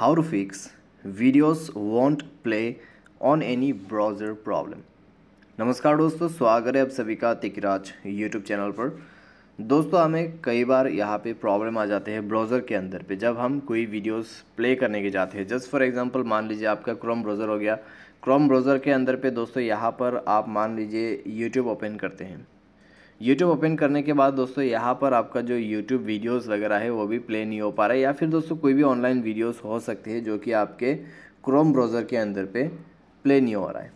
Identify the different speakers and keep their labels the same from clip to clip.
Speaker 1: how to fix videos won't play on any browser problem नमस्कार दोस्तों स्वागत है आप सभी का तिकराज यूट्यूब चैनल पर दोस्तों हमें कई बार यहाँ पे प्रॉब्लम आ जाते हैं ब्राउज़र के अंदर पे जब हम कोई वीडियोस प्ले करने के जाते हैं जस्ट फॉर एग्जांपल मान लीजिए आपका क्रोम ब्राउज़र हो गया क्रोम ब्राउज़र के अंदर पे दोस्तों यहाँ पर आप मान लीजिए यूट्यूब ओपन करते हैं यूट्यूब ओपन करने के बाद दोस्तों यहाँ पर आपका जो यूट्यूब वीडियोस वगैरह है वो भी प्ले नहीं हो पा रहा है या फिर दोस्तों कोई भी ऑनलाइन वीडियोस हो सकते हैं जो कि आपके क्रोम ब्राउज़र के अंदर पे प्ले नहीं हो रहा है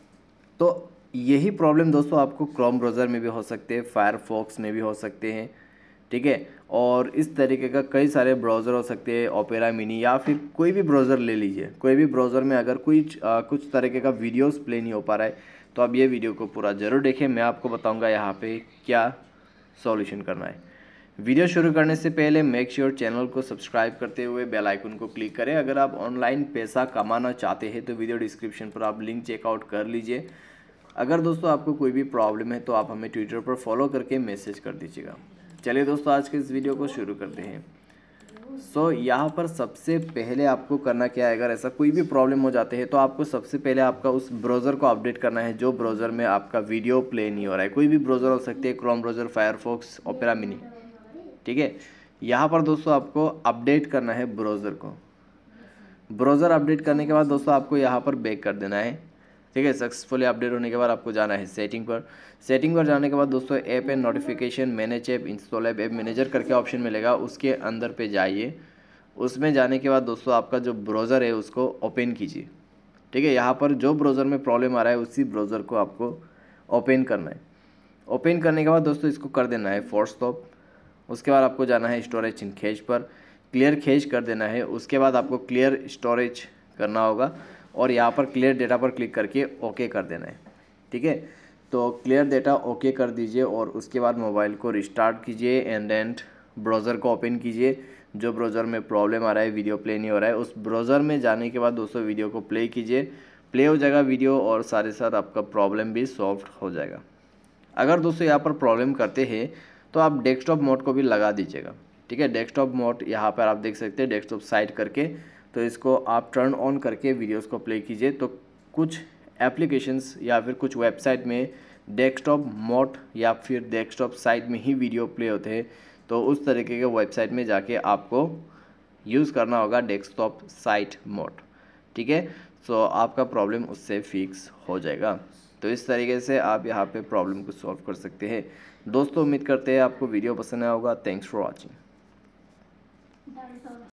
Speaker 1: तो यही प्रॉब्लम दोस्तों आपको क्रोम ब्राउज़र में भी हो सकते हैं फायरफॉक्स में भी हो सकते हैं ठीक है और इस तरीके का कई सारे ब्राउज़र हो सकते हैं ओपेरा मिनी या फिर कोई भी ब्राउज़र ले लीजिए कोई भी ब्राउज़र में अगर कोई कुछ तरीके का वीडियोज़ प्ले नहीं हो पा रहा है तो आप ये वीडियो को पूरा ज़रूर देखें मैं आपको बताऊंगा यहाँ पे क्या सॉल्यूशन करना है वीडियो शुरू करने से पहले मेक श्योर sure चैनल को सब्सक्राइब करते हुए बेल आइकन को क्लिक करें अगर आप ऑनलाइन पैसा कमाना चाहते हैं तो वीडियो डिस्क्रिप्शन पर आप लिंक चेकआउट कर लीजिए अगर दोस्तों आपको कोई भी प्रॉब्लम है तो आप हमें ट्विटर पर फॉलो करके मैसेज कर दीजिएगा चलिए दोस्तों आज के इस वीडियो को शुरू करते हैं सो so, यहाँ पर सबसे पहले आपको करना क्या है अगर ऐसा कोई भी प्रॉब्लम हो जाते हैं तो आपको सबसे पहले आपका उस ब्राउज़र को अपडेट करना है जो ब्राउज़र में आपका वीडियो प्ले नहीं हो रहा है कोई भी ब्राउज़र हो सकती है Chrome browser Firefox Opera Mini ठीक है यहाँ पर दोस्तों आपको अपडेट करना है ब्राउज़र को ब्राउज़र अपडेट करने के बाद दोस्तों आपको यहाँ पर बैक कर देना है ठीक है सक्सेसफुली अपडेट होने के बाद आपको जाना है सेटिंग पर सेटिंग पर जाने के बाद दोस्तों app and notification manage app install app app manager करके ऑप्शन मिलेगा उसके अंदर पे जाइए उसमें जाने के बाद दोस्तों आपका जो ब्राउज़र है उसको ओपन कीजिए ठीक है यहाँ पर जो ब्राउज़र में प्रॉब्लम आ रहा है उसी ब्राउज़र को आपको ओपन करना है ओपन करने के बाद दोस्तों इसको कर देना है फोर्स स्टॉप उसके बाद आपको जाना है स्टोरेज इन खेज पर क्लियर खेज कर देना है उसके बाद आपको क्लियर स्टोरेज करना होगा और यहाँ पर क्लियर डेटा पर क्लिक करके ओके कर देना है ठीक है तो क्लियर डेटा ओके कर दीजिए और उसके बाद मोबाइल को रिस्टार्ट कीजिए एंड एंड ब्राउज़र को ओपन कीजिए जो ब्राउज़र में प्रॉब्लम आ रहा है वीडियो प्ले नहीं हो रहा है उस ब्राउज़र में जाने के बाद दोस्तों वीडियो को प्ले कीजिए प्ले हो जाएगा वीडियो और साथ ही साथ आपका प्रॉब्लम भी सॉल्व हो जाएगा अगर दोस्तों यहाँ पर प्रॉब्लम करते हैं तो आप डेस्कटॉप मोड को भी लगा दीजिएगा ठीक है डेस्कटॉप मोड यहाँ पर आप देख सकते हैं डेस्कटॉप साइड करके तो इसको आप टर्न ऑन करके वीडियोस को प्ले कीजिए तो कुछ एप्लीकेशंस या फिर कुछ वेबसाइट में डेस्कटॉप मोड या फिर डेस्कटॉप साइड में ही वीडियो प्ले होते हैं तो उस तरीके के वेबसाइट में जाके आपको यूज़ करना होगा डेस्कटॉप साइट मोड ठीक है सो आपका प्रॉब्लम उससे फिक्स हो जाएगा तो इस तरीके से आप यहाँ पे प्रॉब्लम को सॉल्व कर सकते हैं दोस्तों उम्मीद करते हैं आपको वीडियो पसंद आया होगा थैंक्स फॉर वॉचिंग